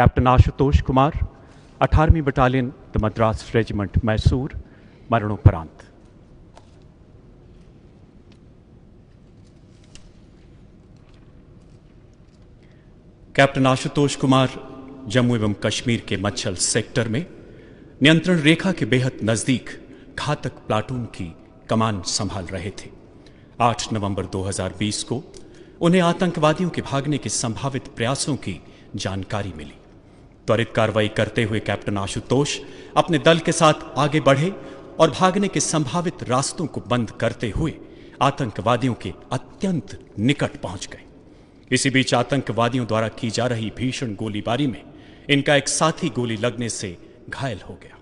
captain Ashutosh Kumar अठारहवीं battalion the Madras regiment Mysore मरणोपरांत captain Ashutosh Kumar Jammu एवं कश्मीर के मच्छल सेक्टर में नियंत्रण रेखा के बेहद नजदीक घातक प्लाटून की कमान संभाल रहे थे 8 नवंबर 2020 को उन्हें आतंकवादियों के भागने के संभावित प्रयासों की जानकारी मिली त्वरित कार्रवाई करते हुए कैप्टन आशुतोष अपने दल के साथ आगे बढ़े और भागने के संभावित रास्तों को बंद करते हुए आतंकवादियों के अत्यंत निकट पहुंच गए इसी बीच आतंकवादियों द्वारा की जा रही भीषण गोलीबारी में इनका एक साथी गोली लगने से घायल हो गया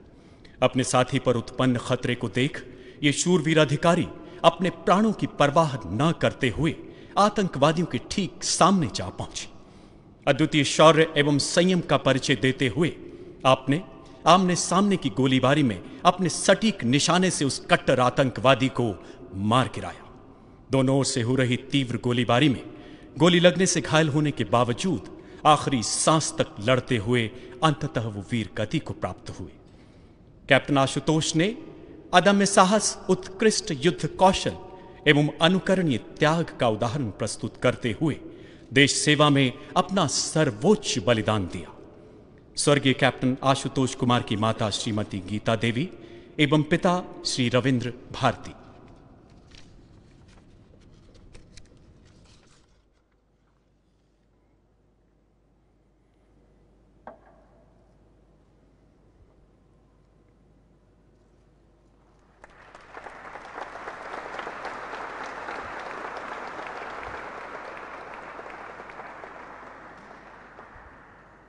अपने साथी पर उत्पन्न खतरे को देख ये शूरवीर अधिकारी अपने प्राणों की परवाह न करते हुए आतंकवादियों के ठीक सामने जा पहुंचे अद्वितीय शौर्य एवं संयम का परिचय देते हुए आपने आमने सामने की गोलीबारी में अपने सटीक निशाने से उस कट्टर आतंकवादी को मार गिराया दोनों ओर से हो रही तीव्र गोलीबारी में गोली लगने से घायल होने के बावजूद आखिरी सांस तक लड़ते हुए अंततः वो वीर गति को प्राप्त हुए कैप्टन आशुतोष ने अदम्य साहस उत्कृष्ट युद्ध कौशल एवं अनुकरणीय त्याग का उदाहरण प्रस्तुत करते हुए देश सेवा में अपना सर्वोच्च बलिदान दिया स्वर्गीय कैप्टन आशुतोष कुमार की माता श्रीमती गीता देवी एवं पिता श्री रविंद्र भारती